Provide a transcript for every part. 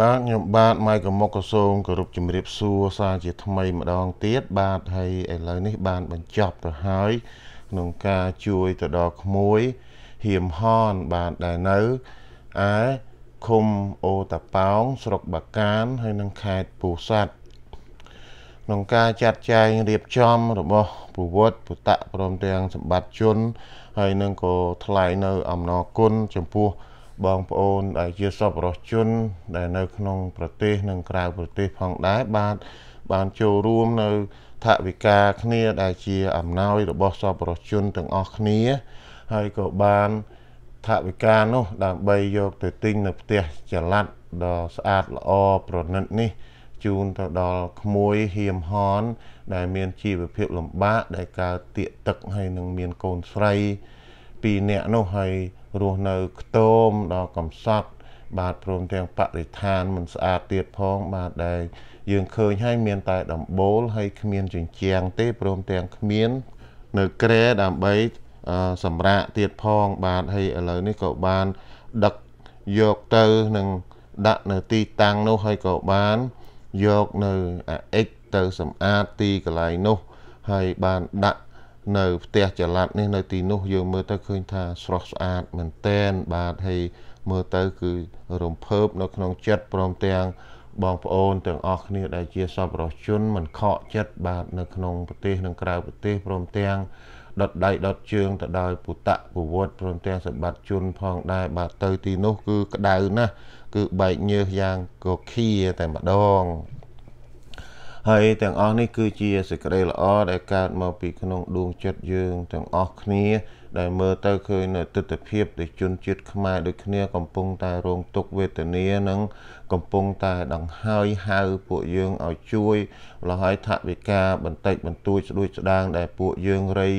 បាទខ្ញុំបាទម៉ៃកមុកកសូមគោរពជំរាបសួរសាជាថ្មីម្ដងទៀតបាទហើយឥឡូវនេះបានបញ្ចប់ទៅហើយក្នុងការជួយទៅដល់ក្មួយហៀមហនបាទដែលនៅឯឃុំអូតាប៉ោងស្រុកបាកាន ហើយនឹងខេត្តពោធិ៍សាត់ក្នុងការចាត់ចែងរៀបចំរបស់ពវត្តពុតៈព្រមទាំងសម្បត្តិជនហើយនឹងក៏ថ្លែងនៅអំណរគុណចំពោះបងប្អូនដែលជាសប្បុរសជន ដែលនៅក្នុងប្រទេស និងក្រៅប្រទេស ផងដែរបាទបានចូលរួមនៅថវិកាគ្នាដែលជាអំណោយរបស់សប្បុរសជនទាំងអស់គ្នាហើយក៏បានថវិកានោះ ដើម្បីយក ទៅទិញនៅផ្ទះចល័តដ៏ស្អាតល្អប្រណិតនេះជូនទៅដល់ក្មួយហៀមហន ដែលមានជីវភាពលំបាកដែលកើតទាកទឹកហើយនឹងមានកូនស្រីពីរនាក់នោះហើយរស់នៅខ្ទមដល់កំសត់បាទព្រមទាំងបរិស្ថានមិនស្អាតទៀតផង បាទដែលយើងឃើញហើយមានតែដំបូលហើយគ្មានជញ្ជាំងទេព្រមទាំងគ្មាននៅក្រែដើម្បី សម្រាកទៀតផង បាទហើយឥឡូវនេះក៏បានដឹកយកទៅនឹងដាក់នៅទីតាំងនោះហើយក៏បានយកនៅ AX ទៅសម្អាតទីកន្លែងនោះហើយបានដាក់នៅផ្ទះចល័តនេះនៅទីនោះយើងមើលទៅឃើញថាស្រស់ស្អាតមែនតែនបាទហើយមើលទៅគឺរំភើបនៅក្នុងចិត្តព្រមទាំងបងប្អូនទាំងអស់គ្នាដែលជាសប្បុរសជនមិនខកចិត្តបាទនៅក្នុងប្រទេសនិងក្រៅប្រទេសព្រមទាំងដុតដៃដុតជើងទៅដោយពុតៈពវត្តព្រមទាំងសម្បត្តិជនផងដែរបាទទៅទីនោះគឺក្តៅណាស់គឺបែកញើសយ៉ាងកខៀតែម្ដងហើយទាំងអស់នេះគឺជាសេចក្តីល្អដែលកើតមកពីក្នុងដួងចិត្តយើងទាំងអស់គ្នាដែលមើលទៅឃើញនៅទស្សនភាពដែលជនជាតិខ្មែរដូចគ្នាកំពុងតែរងទុក្ខវេទនា និង កំពុងតែដង្ហើយហៅពួកយើងឲ្យជួយលហើយថវិកាបន្តិចបន្តួចស្ដួយស្ដាងដែលពួកយើងរៃ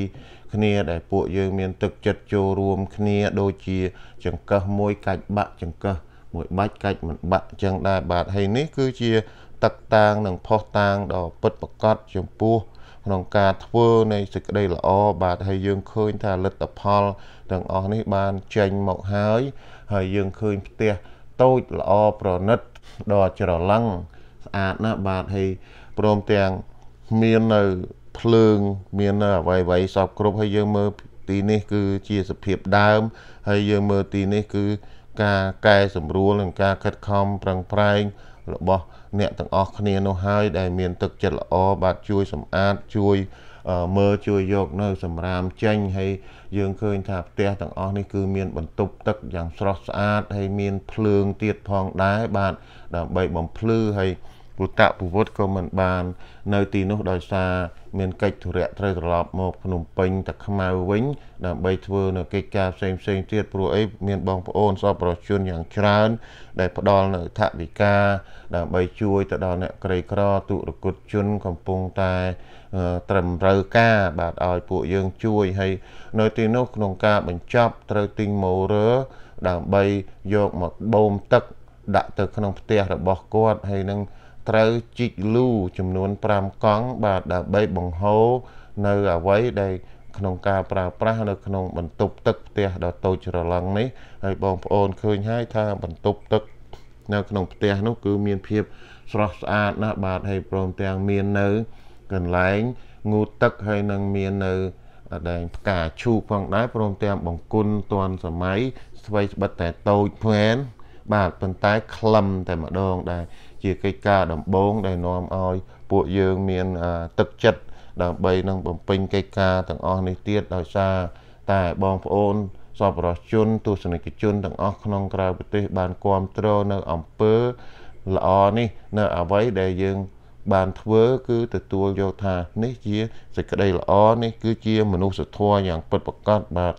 គ្នាដែលពួកយើងមាន ទឹកចិត្តចូលរួមគ្នាដូចជា ចង្កឹះមួយកាច់បាក់ចង្កឹះមួយបាច់កាច់មិនបាក់ចឹងដែរបាទហើយនេះគឺជាតឹកតាងនិងផុសតាងដល់ពិតប្រកបចំពោះក្នុងការធ្វើនៃសេចក្តីល្អបាទហើយយើងឃើញថាលទ្ធផលទាំងអស់នេះបានចេញមកហើយ ហើយយើងឃើញផ្ទះតូចល្អប្រណិតដ៏ច្រឡឹងស្អាតណាស់បាទហើយព្រមទាំងមាននៅភ្លើងមាននៅអ្វីអ្វីសពគ្រប់ហើយយើងមើលទីនេះ គឺជាសភាពដើម ហើយយើងមើលទីនេះ គឺការកែសម្រួលនិងការខិតខំប្រឹងប្រែងរបស់អ្នកទាំងអស់គ្នានោះហើយដែលមាន ទឹកចិត្តល្អបាទជួយសម្អាតជួយមើលជួយយកនៅ សម្រាមចេញហើយយើងឃើញថាផ្ទះទាំងអស់នេះគឺ មាន បន្ទប់ទឹកយ៉ាងស្រស់ស្អាតហើយមានភ្លើងទៀតផងដែរបាទដើម្បីបំភ្លឺហើយពុតពវុតក៏មិនបាននៅទីនោះដោយសារមានកិច្ចធុរៈត្រូវត្រឡប់មកភ្នំពេញតាខ្មៅវិញ ដើម្បីធ្វើនៅកិច្ចការផ្សេងផ្សេងទៀតព្រោះអីមានបងប្អូនសពប្រជជនយ៉ាងច្រើន ដែលផ្ដល់នៅថវិកាដើម្បីជួយទៅដល់អ្នកក្រីក្រទុរគតជនកំពុងតែត្រឹមត្រូវការបាទឲ្យពួកយើងជួយហើយនៅទីនោះក្នុងការបញ្ចប់ត្រូវទិញម៉ូរឺដើម្បីយកមកបូមទឹកដាក់ ទៅក្នុងផ្ទះរបស់គាត់ហើយនឹងត្រូវជីកលូចំនួន5កង់បាទដើម្បីបង្ហូរនៅអវ័យដែលក្នុងការប្រើប្រាស់នៅ ក្នុងបន្ទប់ទឹកផ្ទះដ៏តូចច្រឡឹងនេះហើយបងប្អូនឃើញហើយថាបន្ទប់ទឹក នៅក្នុងផ្ទះនោះ គឺមានភាពស្រស់ស្អាតណាស់បាទហើយព្រមទាំងមាននៅកន្លែងងូតទឹកហើយនឹងមាននៅដែងផ្កាឈូកផងដែរព្រមទាំងបង្គន់ទាន់សម័យស្វ័យស្បិតតែតូចមែនបាទប៉ុន្តែខ្លឹមតែម្ដងដែរជាកិច្ចការដំបូងដែលនាំឲ្យ ពួកយើងមានទឹកចិត្តដើម្បីនឹង បំពេញកិច្ចការទាំងអស់នេះទៀតដោយសារ តែបងប្អូនសប្បុរសជនទស្សនិកជនទាំងអស់ក្នុងក្រៅប្រទេសបានគ្រប់គ្រងនៅអំពើល្អនេះ នៅអ្វីដែលយើង បានធ្វើ គឺទទួលយកថា នេះជាសេចក្តីល្អនេះគឺជាមនុស្សធម៌យ៉ាងពិតប្រាកដបាទ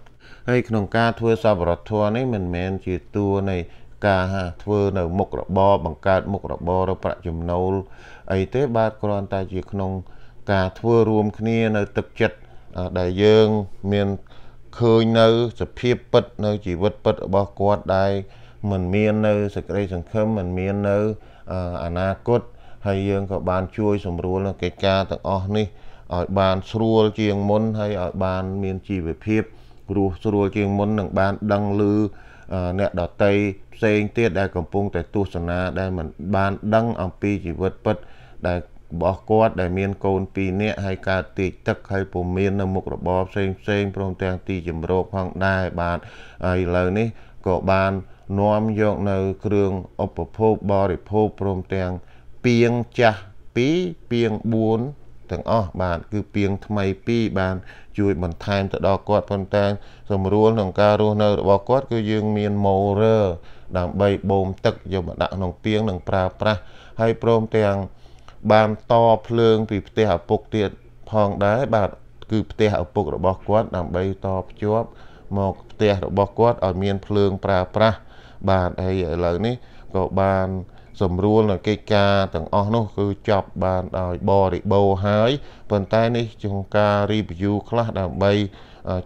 ហើយក្នុងការធ្វើ សប្បុរសធម៌នេះមិនមែនជាតួនៃការធ្វើនៅ មុខរបរបង្កើតមុខរបរឬប្រាក់ចំណូលអីទេ បាទគ្រាន់តែជាក្នុងការធ្វើរួមគ្នានៅទឹកចិត្តដែលយើងមានឃើញនៅសភាពពិតនៅជីវិតពិតរបស់គាត់ដែលมันមាននៅសេចក្តីសង្ឃឹមมันមាននៅអនាគតហើយយើងក៏បាន ជួយសម្រួលនៅកិច្ចការទាំងអស់នេះឲ្យបានស្រួលជាងមុន ហើយឲ្យបានមានជីវភាពរស់ស្រួលជាងមុននឹងបានដឹងឮអ្នកដតីផ្សេងទៀតដែលកំពុងតែទស្សនាដែលមិនបានដឹងអំពីជីវិតពិតដែលរបស់គាត់ដែលមានកូន2នាក់ហើយកើតទាកទឹកហើយពុំមាននៅមុខរបរផ្សេងផ្សេងព្រមទាំងទីជំរកផងដែរបាទហើយឥឡូវនេះក៏បាននាំយកនៅគ្រឿងឧបភោគបរិភោគព្រមទាំងពីងចាស់2ពីង4ទាំងអស់បាទគឺពីងថ្មីពីរបាន ជួយបន្ថែមទៅដល់គាត់ប៉ុន្តែសម្រួលក្នុងការរស់នៅរបស់គាត់ គឺយើងមាន mower ដើម្បីបូមទឹកយកមកដាក់ក្នុងពីងនិងប្រើប្រាស់ហើយព្រមទាំងបានតភ្លើង ពីផ្ទះឪពុកទៀតផងដែរបាទគឺផ្ទះឪពុករបស់គាត់ដើម្បីតភ្ជាប់មកផ្ទះរបស់គាត់ឲ្យមានភ្លើងប្រើប្រាស់បាទហើយឥឡូវនេះក៏បានសម្រួលនឹងកិច្ចការទាំងអស់នោះ គឺចប់បានដោយបរិបូរហើយប៉ុន្តែនេះជាការ review ខ្លះដើម្បី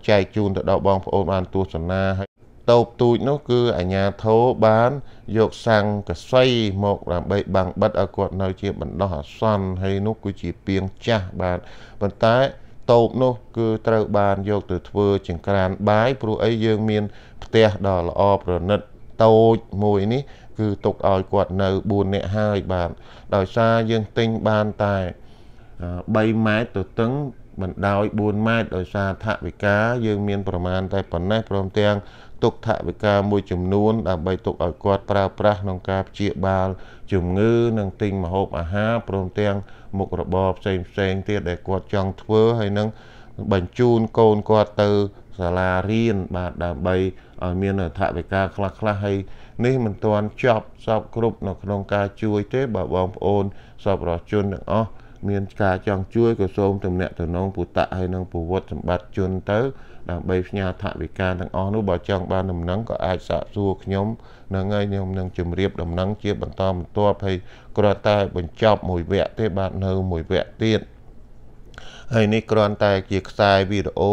ចែកជូនទៅដល់បងប្អូនបានទស្សនាហើយតូបទូចនោះគឺអាញាធោបានយកសង្កសីមកដើម្បីបាំងបិទឲ្យគាត់នៅជាបណ្ដោះអាសន្នហើយនោះគឺជាពីងចាស់បាទប៉ុន្តែតូបនោះគឺត្រូវបានយកទៅធ្វើចង្ក្រានបាយព្រោះអីយើងមាន ផ្ទះដ៏ល្អប្រណិតតូចមួយនេះគឺទុកឲ្យគាត់នៅ4នាក់ហើយបាទដោយសារយើងទិញបានតែ3ម៉ែត្រទៅទឹងបណ្ដោយ4ម៉ែត្រដោយសារថវិកាយើងមានប្រមាណតែប៉ុណ្ណេះព្រមទាំងទុកថវិកាមួយចំនួន ដើម្បីទុកឲ្យគាត់ប្រើប្រាស់ក្នុងការព្យាបាល ជំងឺ និងទិញម្ហូបអាហារព្រមទាំង មុខរបរផ្សេងផ្សេងទៀតដែលគាត់ចង់ធ្វើហើយនឹងបញ្ជូនកូនគាត់ទៅសាលារៀនបាទដើម្បីឲ្យមានថវិកាខ្លះខ្លះហើយនេះមិនទាន់ចប់សពគ្រប់នៅក្នុងការជួយទេបើបងប្អូនសពរជនទាំងអស់មានការចង់ជួយក៏សូមទំនាក់ទំនងពុតៈហើយនឹងពវត្តសម្បត្តិជនទៅ ដើម្បីផ្ញើថវិកាទាំងអស់នោះបើចង់បានដំណឹងក៏អាចសាកសួរខ្ញុំនឹងហើយខ្ញុំនឹងជម្រាបដំណឹងជា បន្តបន្ទាប់ហើយគ្រាន់តែ បញ្ចប់មួយវគ្គទេបាទនៅមួយវគ្គទៀតហើយនេះគ្រាន់តែជាខ្សែវីដេអូ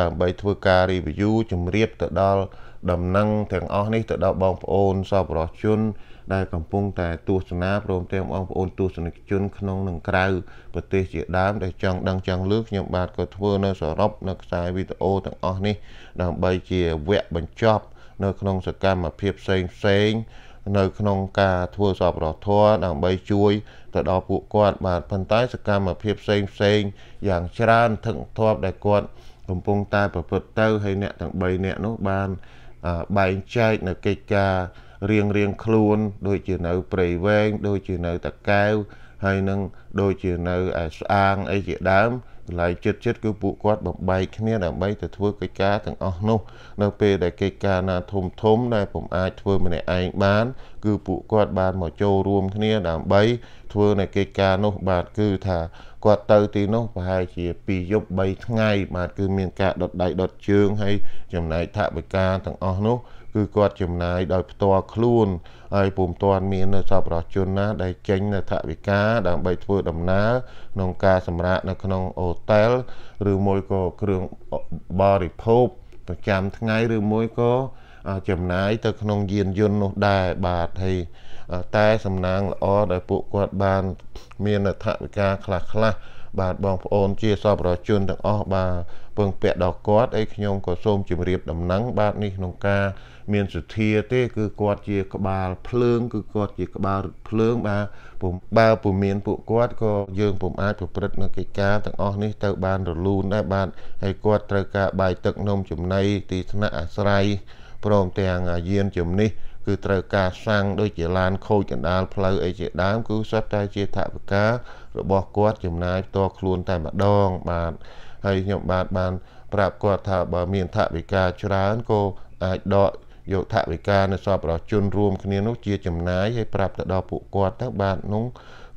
ដើម្បីធ្វើការ review ជម្រាបទៅដល់ដំណឹងទាំងអស់នេះទៅដល់បងប្អូនសប្បុរសជន ដែលកំពុងតែទស្សនាព្រមទាំងបងប្អូនទស្សនិកជនក្នុងនិងក្រៅប្រទេសជាដើមដែលចង់ដឹងចង់លើខ្ញុំបាទក៏ធ្វើនៅសរុបនៅខ្សែវីដេអូទាំងអស់នេះដើម្បីជាវគ្គបញ្ចប់ នៅក្នុងសកម្មភាពផ្សេងផ្សេងនៅក្នុងការធ្វើសពរធរដើម្បី ជួយទៅដល់ពួកគាត់បាទប៉ុន្តែសកម្មភាពផ្សេងផ្សេង យ៉ាងច្រើនថឹកធាប់ដែលគាត់កំពុងតែប្រព្រឹត្តទៅហើយអ្នកទាំង3អ្នកនោះបានបែងចែកនៅកិច្ចការរៀងរៀងខ្លួន ដូចជានៅព្រៃវែងដូចជានៅតកែវហើយនឹងដូចជានៅស្អាងអីជាដើមកន្លែងជិតជិតគឺពួកគាត់បំបែកគ្នាដើម្បីទៅធ្វើកិច្ចការទាំងអស់នោះនៅពេលដែលកិច្ចការណាធំធំដែលពុំអាចធ្វើម្នាក់ឯងបានគឺពួកគាត់បានមកចូលរួមគ្នាដើម្បី ធ្វើនៅកិច្ចការនោះបាទគឺថាគាត់ទៅទីនោះប្រហែលជា2យប់3ថ្ងៃបាទគឺមានការដុតដៃដុតជើងហើយចំណែកថាបិការទាំងអស់នោះគឺគាត់ចំណាយដោយផ្ទាល់ខ្លួនហើយពុំទាន់មានសប្បុរសជនណា ដែលចេញនៅថវិកាដើម្បីធ្វើដំណើរក្នុងការសម្រាកនៅ ក្នុងអូតែល ឬមួយក៏គ្រឿងបរិភោគប្រចាំថ្ងៃឬមួយក៏ចំណាយទៅក្នុងយានយន្តនោះដែរបាទហើយតែសំណាងល្អដែលពួកគាត់បាន មានថវិកាខ្លះខ្លះបាទបងប្អូនជាសប្បុរសជនទាំងអស់បាទពឹងពាក់ដល់គាត់អីខ្ញុំក៏សូមជម្រាបដំណឹងបាទនេះក្នុងការមានសធាទេគឺគាត់ជាក្បាលភ្លើងគឺគាត់ជាក្បាលរថភ្លើងបាទពុំបើពុំមានពួកគាត់ក៏យើងពុំអាចប្រព្រឹត្តនៅកិច្ចការទាំងអស់នេះទៅបានរលូនដែរបាទហើយគាត់ត្រូវការបាយទឹកនំចំណីទីស្នាក់អាស្រ័យព្រមទាំងយានជំនិះគឺត្រូវការសាំងដូចជាឡានខូចកណ្ដាលផ្លូវអីជាដើមគឺសុទ្ធតែជាថវិការបស់គាត់ចំណាយផ្ទាល់ខ្លួនតែម្ដងបាទហើយខ្ញុំបាទបានប្រាប់គាត់ថាបើមានថវិកាច្រើនក៏អាចដកយកថវិកានៅសពរជនរួម គ្នានោះជាចំណាយហើយប្រាប់ទៅដល់ពួកគាត់ទៅបាទនោះ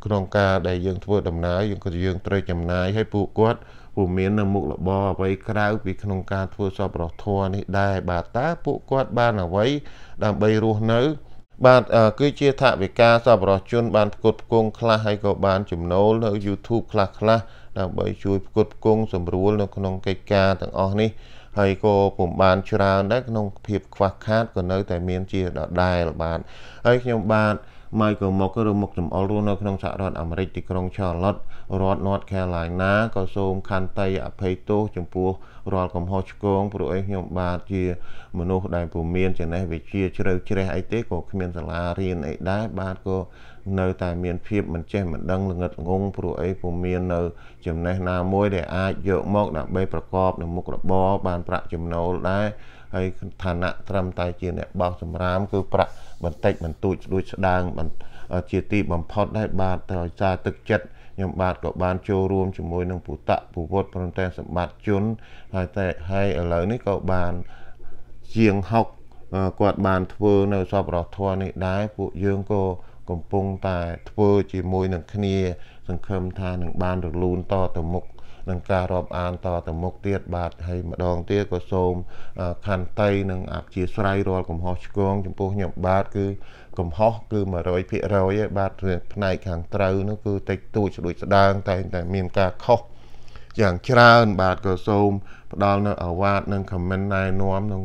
ក្នុងការដែលយើងធ្វើដំណើរយើងក៏យើងត្រូវចំណាយឲ្យពួកគាត់ពុំមាននៅមុខរបរអ្វីក្រៅពីក្នុងការធ្វើសពរធរនេះដែរបាទតើពួកគាត់បានអ្វីដើម្បីរស់នៅ បាទគឺជាថាវិការសប្បុរសជន បានផ្គត់ផ្គង់ខ្លះហើយក៏បានចំណូលនៅ YouTube ខ្លះខ្លះដើម្បីជួយផ្គត់ផ្គង់សម្រួលនៅក្នុងកិច្ចការទាំងអស់នេះហើយក៏ពុំបានច្រើនដែរក្នុងភាពខ្វះខាតក៏នៅតែមានជាដដែលបាទហើយខ្ញុំបាទម៉ៃក៏មកឬមុខចំអល់រស់នៅក្នុងសហរដ្ឋអាមេរិកទីក្រុង Charlotte រដ្ឋ North Carolina ក៏សូមខន្តី អភ័យទោសចំពោះរាល់កំហុសឆ្គងព្រោះអីខ្ញុំបាទជាមនុស្សដែលពុំមានចំណេះវិជ្ជាជ្រៅជ្រះអីទេក៏គ្មានសាលារៀនអីដែរបាទក៏នៅតែមានភាពមិនចេះមិនដឹងល្ងិតល្ងងព្រោះអីពុំមាននៅចំណេះណាមួយដែលអាចយកមកដើម្បីប្រកបនឹងមុខរបរបានប្រាក់ចំណូលដែរហើយឋានៈត្រឹមតែជាអ្នកបោសសម្រាមគឺប្រាក់បន្តិចបន្តួចស្ដួចស្ដាងជាទីបំផុតដែរបាទដោយសារទឹកចិត្តខ្ញុំបាទក៏បានចូលរួមជាមួយនឹងពុតៈពុវត្តព្រមទាំងសម្បត្តិជនហើយតែហើយឥឡូវនេះក៏បានជាង60គាត់បានធ្វើនៅសពរធរនេះដែរពួកយើងក៏កំពុងតែធ្វើជាមួយនឹងគ្នា សង្ឃឹមថានឹងបានរលូនតទៅមុខនឹងការរាប់អានតទៅមុខទៀតបាទហើយម្ដងទៀតក៏សូមខន្តីនិងអព្យាស្រ័យរាល់កំហុសឆ្គងចំពោះខ្ញុំបាទគឺកំហុសគឺ100%ហើយបាទរឿងផ្នែកខាងត្រូវនោះគឺតិចតួចស្ដួចស្ដាងតែតែមានការខុសយ៉ាងច្រើន បាទក៏សូម ផ្ដល់នៅអាវ៉ាតនិងខមមិនណែនាំនឹង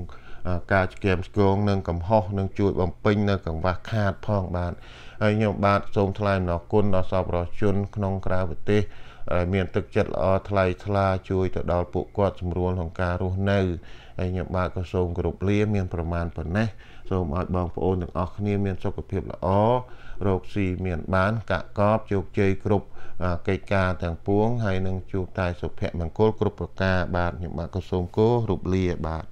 ការឆ្កៀមឆ្គងនិងកំហុសនឹងជួយបំពេញនៅកង្វះខាតផងបាទហើយខ្ញុំបាទសូមថ្លែងអំណរគុណដល់សប្បុរសជនក្នុងក្រៅប្រទេសដែលមានទឹកចិត្តល្អថ្លៃថ្លាជួយទៅដល់ពួកគាត់ស្រួលក្នុងការរស់នៅហើយខ្ញុំបាទក៏សូមគោរពលាមានប្រមាណប៉ុណ្ណេះសូមឲ្យបងប្អូនទាំងអស់គ្នាមានសុខភាពល្អរោគស៊ីមានបានកាក់កបជោគជ័យគ្រប់កិច្ចការទាំងពួងហើយនឹងជួបតែសុភមង្គលគ្រប់ប្រការបាទខ្ញុំបាទក៏សូមគោរពលាបាទ